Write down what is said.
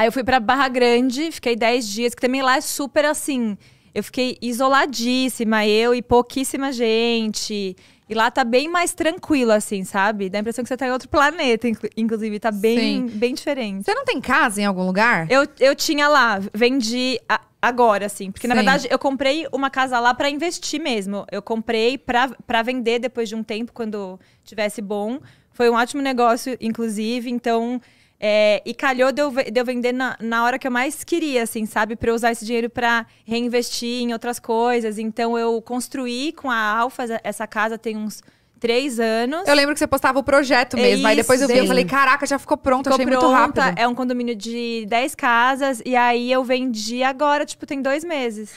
Aí eu fui para Barra Grande, fiquei 10 dias, que também lá é super assim. Eu fiquei isoladíssima, eu e pouquíssima gente. E lá tá bem mais tranquilo, assim, sabe? Dá a impressão que você tá em outro planeta, inclusive. Tá bem, bem diferente. Você não tem casa em algum lugar? Eu, eu tinha lá, vendi a, agora, assim. Porque, Sim. na verdade, eu comprei uma casa lá para investir mesmo. Eu comprei para vender depois de um tempo, quando tivesse bom. Foi um ótimo negócio, inclusive. Então, é, e calhou de eu, de eu vender na, na, hora que eu mais queria, assim, sabe? Para usar esse dinheiro para reinvestir em outras coisas. Então eu construí com a Alfa, essa casa tem uns três anos. Eu lembro que você postava o projeto é mesmo. Isso, aí depois eu vi, sim. eu falei, caraca, já ficou pronto, ficou achei pronta, muito rápido. É um condomínio de 10 casas, e aí eu vendi agora, tipo, tem dois meses.